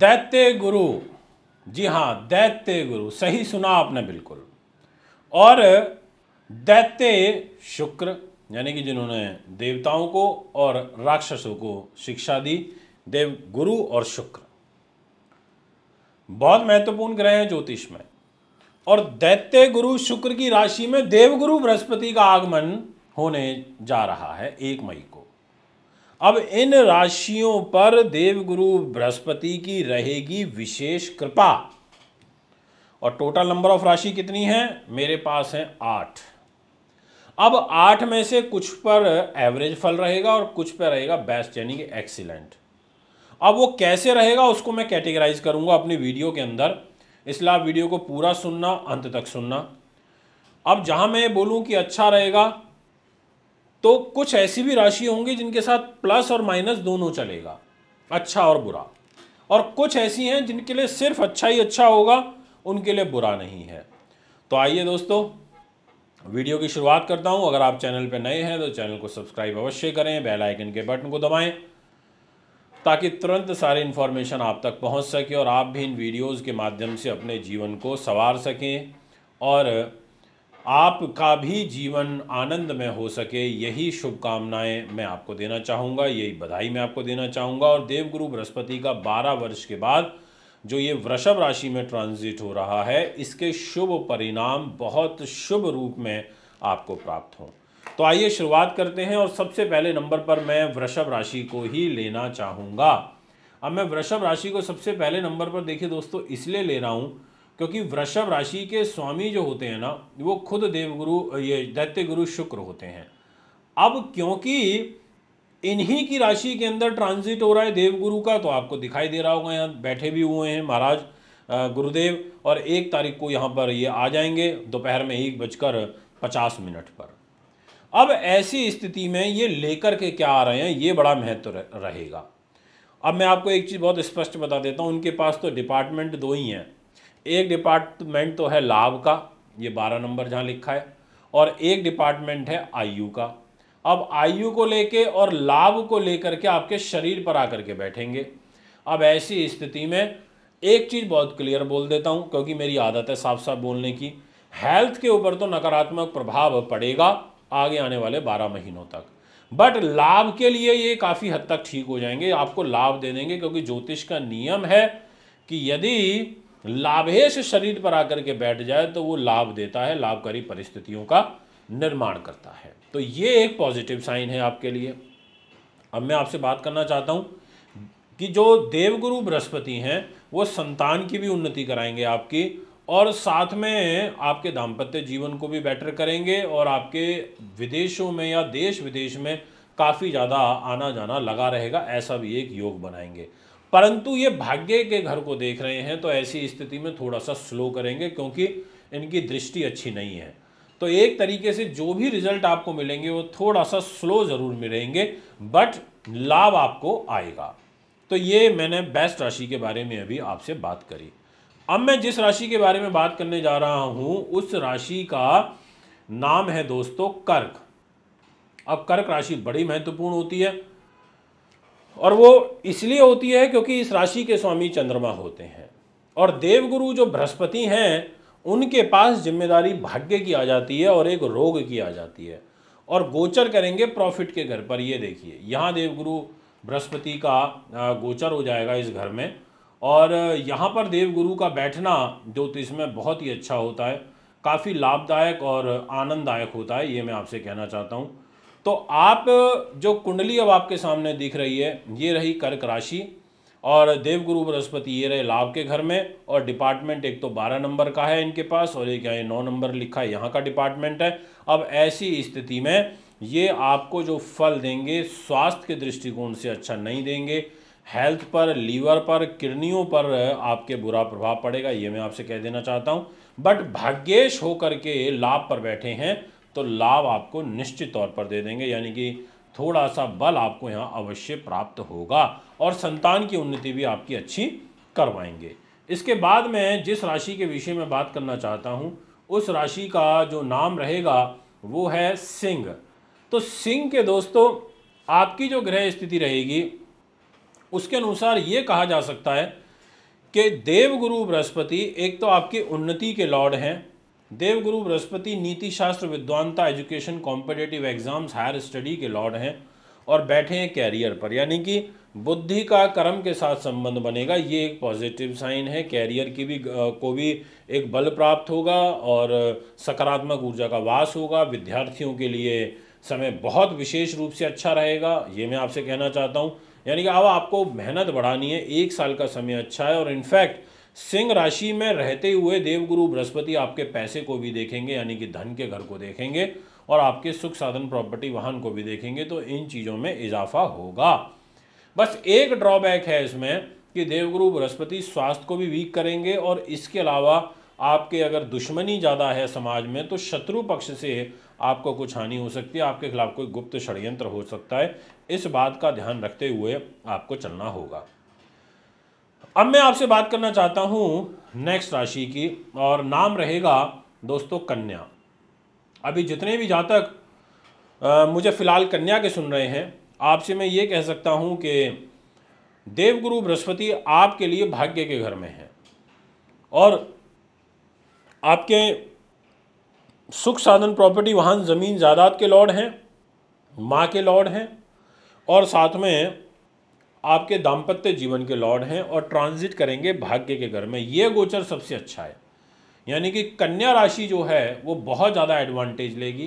दैत्य गुरु जी हाँ दैत्य गुरु सही सुना आपने बिल्कुल और दैत्य शुक्र यानी कि जिन्होंने देवताओं को और राक्षसों को शिक्षा दी देव गुरु और शुक्र बहुत महत्वपूर्ण ग्रह हैं ज्योतिष में और दैत्य गुरु शुक्र की राशि में देवगुरु बृहस्पति का आगमन होने जा रहा है एक मई को अब इन राशियों पर देवगुरु बृहस्पति की रहेगी विशेष कृपा और टोटल नंबर ऑफ राशि कितनी है मेरे पास है आठ अब आठ में से कुछ पर एवरेज फल रहेगा और कुछ पर रहेगा बेस्ट यानी कि एक्सीलेंट अब वो कैसे रहेगा उसको मैं कैटेगराइज करूंगा अपनी वीडियो के अंदर इसलिए आप वीडियो को पूरा सुनना अंत तक सुनना अब जहां मैं बोलूँ कि अच्छा रहेगा तो कुछ ऐसी भी राशि होंगी जिनके साथ प्लस और माइनस दोनों चलेगा अच्छा और बुरा और कुछ ऐसी हैं जिनके लिए सिर्फ अच्छा ही अच्छा होगा उनके लिए बुरा नहीं है तो आइए दोस्तों वीडियो की शुरुआत करता हूं अगर आप चैनल पर नए हैं तो चैनल को सब्सक्राइब अवश्य करें बेल आइकन के बटन को दबाएं ताकि तुरंत सारी इन्फॉर्मेशन आप तक पहुंच सके और आप भी इन वीडियोस के माध्यम से अपने जीवन को संवार सकें और आपका भी जीवन आनंद में हो सके यही शुभकामनाएं मैं आपको देना चाहूँगा यही बधाई मैं आपको देना चाहूँगा और देवगुरु बृहस्पति का 12 वर्ष के बाद जो ये वृषभ राशि में ट्रांजिट हो रहा है इसके शुभ परिणाम बहुत शुभ रूप में आपको प्राप्त हों तो आइए शुरुआत करते हैं और सबसे पहले नंबर पर मैं वृषभ राशि को ही लेना चाहूँगा अब मैं वृषभ राशि को सबसे पहले नंबर पर देखिए दोस्तों इसलिए ले रहा हूँ क्योंकि वृषभ राशि के स्वामी जो होते हैं ना वो खुद देवगुरु ये दैत्य गुरु शुक्र होते हैं अब क्योंकि इन्हीं की राशि के अंदर ट्रांजिट हो रहा है देवगुरु का तो आपको दिखाई दे रहा होगा यहाँ बैठे भी हुए हैं महाराज गुरुदेव और एक तारीख को यहाँ पर ये आ जाएंगे दोपहर में एक बजकर पचास मिनट पर अब ऐसी स्थिति में ये लेकर के क्या आ रहे हैं ये बड़ा महत्व रहेगा अब मैं आपको एक चीज़ बहुत स्पष्ट बता देता हूँ उनके पास तो डिपार्टमेंट दो ही हैं एक डिपार्टमेंट तो है लाभ का ये बारह नंबर जहाँ लिखा है और एक डिपार्टमेंट है आयु का अब आयु को लेके और लाभ को लेकर के आपके शरीर पर आकर के बैठेंगे अब ऐसी स्थिति में एक चीज़ बहुत क्लियर बोल देता हूँ क्योंकि मेरी आदत है साफ साफ बोलने की हेल्थ के ऊपर तो नकारात्मक प्रभाव पड़ेगा आगे आने वाले बारह महीनों तक बट लाभ के लिए ये काफ़ी हद तक ठीक हो जाएंगे आपको लाभ दे देंगे क्योंकि ज्योतिष का नियम है कि यदि लाभेश शरीर पर आकर के बैठ जाए तो वो लाभ देता है लाभकारी परिस्थितियों का निर्माण करता है तो ये एक पॉजिटिव साइन है आपके लिए अब मैं आपसे बात करना चाहता हूँ कि जो देवगुरु बृहस्पति हैं वो संतान की भी उन्नति कराएंगे आपकी और साथ में आपके दाम्पत्य जीवन को भी बेटर करेंगे और आपके विदेशों में या देश विदेश में काफ़ी ज़्यादा आना जाना लगा रहेगा ऐसा भी एक योग बनाएंगे परंतु ये भाग्य के घर को देख रहे हैं तो ऐसी स्थिति में थोड़ा सा स्लो करेंगे क्योंकि इनकी दृष्टि अच्छी नहीं है तो एक तरीके से जो भी रिजल्ट आपको मिलेंगे वो थोड़ा सा स्लो ज़रूर मिलेंगे बट लाभ आपको आएगा तो ये मैंने बेस्ट राशि के बारे में अभी आपसे बात करी अब मैं जिस राशि के बारे में बात करने जा रहा हूं उस राशि का नाम है दोस्तों कर्क अब कर्क राशि बड़ी महत्वपूर्ण होती है और वो इसलिए होती है क्योंकि इस राशि के स्वामी चंद्रमा होते हैं और देवगुरु जो बृहस्पति हैं उनके पास जिम्मेदारी भाग्य की आ जाती है और एक रोग की आ जाती है और गोचर करेंगे प्रॉफिट के घर पर ये देखिए यहाँ देवगुरु बृहस्पति का गोचर हो जाएगा इस घर में और यहाँ पर देवगुरु का बैठना ज्योतिष में बहुत ही अच्छा होता है काफ़ी लाभदायक और आनंददायक होता है ये मैं आपसे कहना चाहता हूँ तो आप जो कुंडली अब आपके सामने दिख रही है ये रही कर्क राशि और देवगुरु बृहस्पति ये रहे लाभ के घर में और डिपार्टमेंट एक तो बारह नंबर का है इनके पास और एक यहाँ नौ नंबर लिखा है यहाँ का डिपार्टमेंट है अब ऐसी स्थिति में ये आपको जो फल देंगे स्वास्थ्य के दृष्टिकोण से अच्छा नहीं देंगे हेल्थ पर लीवर पर किडनियों पर आपके बुरा प्रभाव पड़ेगा ये मैं आपसे कह देना चाहता हूँ बट भाग्येश होकर के लाभ पर बैठे हैं तो लाभ आपको निश्चित तौर पर दे देंगे यानी कि थोड़ा सा बल आपको यहाँ अवश्य प्राप्त होगा और संतान की उन्नति भी आपकी अच्छी करवाएंगे इसके बाद में जिस राशि के विषय में बात करना चाहता हूँ उस राशि का जो नाम रहेगा वो है सिंह तो सिंह के दोस्तों आपकी जो ग्रह स्थिति रहेगी उसके अनुसार ये कहा जा सकता है कि देवगुरु बृहस्पति एक तो आपकी उन्नति के लॉर्ड हैं देवगुरु बृहस्पति नीति शास्त्र विद्वानता education competitive exams higher study के लॉर्ड हैं और बैठे हैं कैरियर पर यानी कि बुद्धि का कर्म के साथ संबंध बनेगा ये एक पॉजिटिव साइन है कैरियर की भी को भी एक बल प्राप्त होगा और सकारात्मक ऊर्जा का वास होगा विद्यार्थियों के लिए समय बहुत विशेष रूप से अच्छा रहेगा ये मैं आपसे कहना चाहता हूँ यानी कि अब आपको मेहनत बढ़ानी है एक साल का समय अच्छा है और इनफैक्ट सिंह राशि में रहते हुए देवगुरु बृहस्पति आपके पैसे को भी देखेंगे यानी कि धन के घर को देखेंगे और आपके सुख साधन प्रॉपर्टी वाहन को भी देखेंगे तो इन चीज़ों में इजाफा होगा बस एक ड्रॉबैक है इसमें कि देवगुरु बृहस्पति स्वास्थ्य को भी वीक करेंगे और इसके अलावा आपके अगर दुश्मनी ज़्यादा है समाज में तो शत्रु पक्ष से आपको कुछ हानि हो सकती है आपके खिलाफ कोई गुप्त षड्यंत्र हो सकता है इस बात का ध्यान रखते हुए आपको चलना होगा अब मैं आपसे बात करना चाहता हूँ नेक्स्ट राशि की और नाम रहेगा दोस्तों कन्या अभी जितने भी जातक मुझे फ़िलहाल कन्या के सुन रहे हैं आपसे मैं ये कह सकता हूँ कि देवगुरु बृहस्पति आपके लिए भाग्य के घर में है और आपके सुख साधन प्रॉपर्टी वाहन ज़मीन जायदाद के लॉर्ड हैं माँ के लॉर्ड हैं और साथ में आपके दाम्पत्य जीवन के लॉर्ड हैं और ट्रांजिट करेंगे भाग्य के घर में ये गोचर सबसे अच्छा है यानी कि कन्या राशि जो है वो बहुत ज़्यादा एडवांटेज लेगी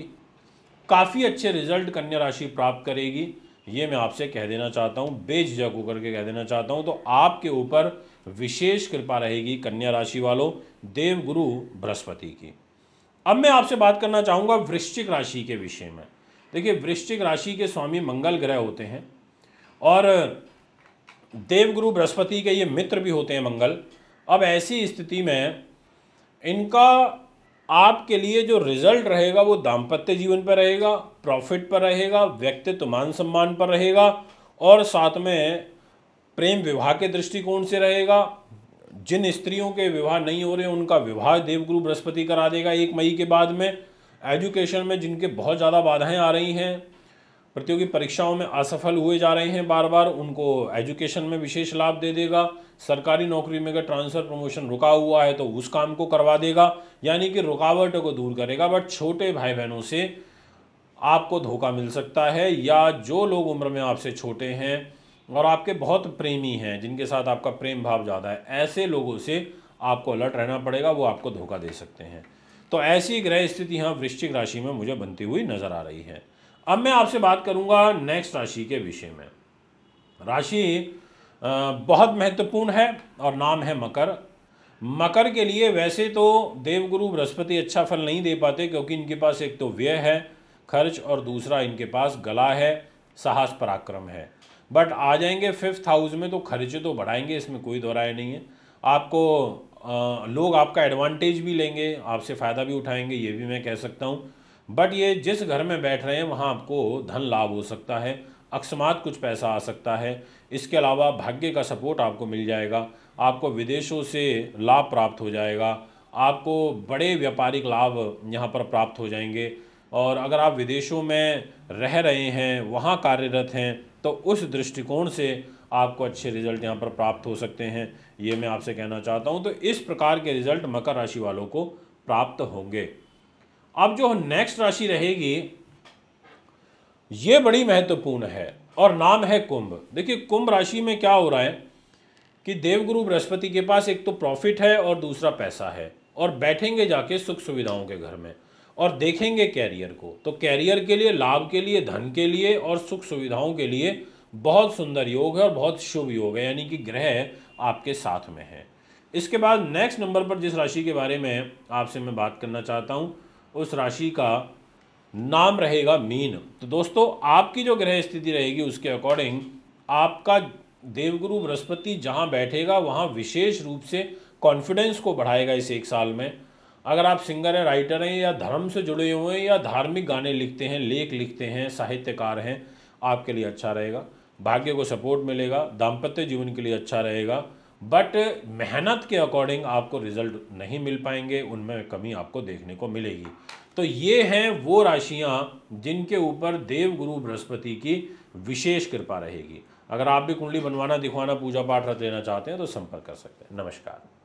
काफ़ी अच्छे रिजल्ट कन्या राशि प्राप्त करेगी ये मैं आपसे कह देना चाहता हूँ बेझिझक होकर के कह देना चाहता हूँ तो आपके ऊपर विशेष कृपा रहेगी कन्या राशि वालों देव गुरु बृहस्पति की अब मैं आपसे बात करना चाहूँगा वृश्चिक राशि के विषय में देखिए वृश्चिक राशि के स्वामी मंगल ग्रह होते हैं और देवगुरु बृहस्पति के ये मित्र भी होते हैं मंगल अब ऐसी स्थिति में इनका आपके लिए जो रिजल्ट रहेगा वो दाम्पत्य जीवन पर रहेगा प्रॉफिट पर रहेगा व्यक्तित्व मान सम्मान पर रहेगा और साथ में प्रेम विवाह के दृष्टिकोण से रहेगा जिन स्त्रियों के विवाह नहीं हो रहे उनका विवाह देवगुरु बृहस्पति करा देगा एक मई के बाद में एजुकेशन में जिनके बहुत ज़्यादा बाधाएं आ रही हैं प्रतियोगी परीक्षाओं में असफल हुए जा रहे हैं बार बार उनको एजुकेशन में विशेष लाभ दे देगा सरकारी नौकरी में अगर ट्रांसफ़र प्रमोशन रुका हुआ है तो उस काम को करवा देगा यानी कि रुकावट को दूर करेगा बट छोटे भाई बहनों से आपको धोखा मिल सकता है या जो लोग उम्र में आपसे छोटे हैं और आपके बहुत प्रेमी हैं जिनके साथ आपका प्रेम भाव ज़्यादा है ऐसे लोगों से आपको अलर्ट रहना पड़ेगा वो आपको धोखा दे सकते हैं तो ऐसी ग्रह स्थिति यहाँ वृश्चिक राशि में मुझे बनती हुई नज़र आ रही है अब मैं आपसे बात करूंगा नेक्स्ट राशि के विषय में राशि बहुत महत्वपूर्ण है और नाम है मकर मकर के लिए वैसे तो देवगुरु बृहस्पति अच्छा फल नहीं दे पाते क्योंकि इनके पास एक तो व्यय है खर्च और दूसरा इनके पास गला है साहस पराक्रम है बट आ जाएंगे फिफ्थ हाउस में तो खर्चे तो बढ़ाएंगे इसमें कोई दोहराया नहीं है आपको आ, लोग आपका एडवांटेज भी लेंगे आपसे फ़ायदा भी उठाएंगे ये भी मैं कह सकता हूँ बट ये जिस घर में बैठ रहे हैं वहाँ आपको धन लाभ हो सकता है अकस्मात कुछ पैसा आ सकता है इसके अलावा भाग्य का सपोर्ट आपको मिल जाएगा आपको विदेशों से लाभ प्राप्त हो जाएगा आपको बड़े व्यापारिक लाभ यहाँ पर प्राप्त हो जाएंगे और अगर आप विदेशों में रह रहे हैं वहाँ कार्यरत हैं तो उस दृष्टिकोण से आपको अच्छे रिजल्ट यहाँ पर प्राप्त हो सकते हैं ये मैं आपसे कहना चाहता हूँ तो इस प्रकार के रिजल्ट मकर राशि वालों को प्राप्त होंगे अब जो नेक्स्ट राशि रहेगी ये बड़ी महत्वपूर्ण है और नाम है कुंभ देखिए कुंभ राशि में क्या हो रहा है कि देवगुरु बृहस्पति के पास एक तो प्रॉफिट है और दूसरा पैसा है और बैठेंगे जाके सुख सुविधाओं के घर में और देखेंगे कैरियर को तो कैरियर के लिए लाभ के लिए धन के लिए और सुख सुविधाओं के लिए बहुत सुंदर योग है और बहुत शुभ योग है यानी कि ग्रह आपके साथ में है इसके बाद नेक्स्ट नंबर पर जिस राशि के बारे में आपसे मैं बात करना चाहता हूँ उस राशि का नाम रहेगा मीन तो दोस्तों आपकी जो ग्रह स्थिति रहेगी उसके अकॉर्डिंग आपका देवगुरु बृहस्पति जहाँ बैठेगा वहाँ विशेष रूप से कॉन्फिडेंस को बढ़ाएगा इस एक साल में अगर आप सिंगर हैं राइटर हैं या धर्म से जुड़े हुए हैं या धार्मिक गाने लिखते हैं लेख लिखते हैं साहित्यकार हैं आपके लिए अच्छा रहेगा भाग्य को सपोर्ट मिलेगा दाम्पत्य जीवन के लिए अच्छा रहेगा बट मेहनत के अकॉर्डिंग आपको रिजल्ट नहीं मिल पाएंगे उनमें कमी आपको देखने को मिलेगी तो ये हैं वो राशियाँ जिनके ऊपर देव गुरु बृहस्पति की विशेष कृपा रहेगी अगर आप भी कुंडली बनवाना दिखवाना पूजा पाठ रख लेना चाहते हैं तो संपर्क कर सकते हैं नमस्कार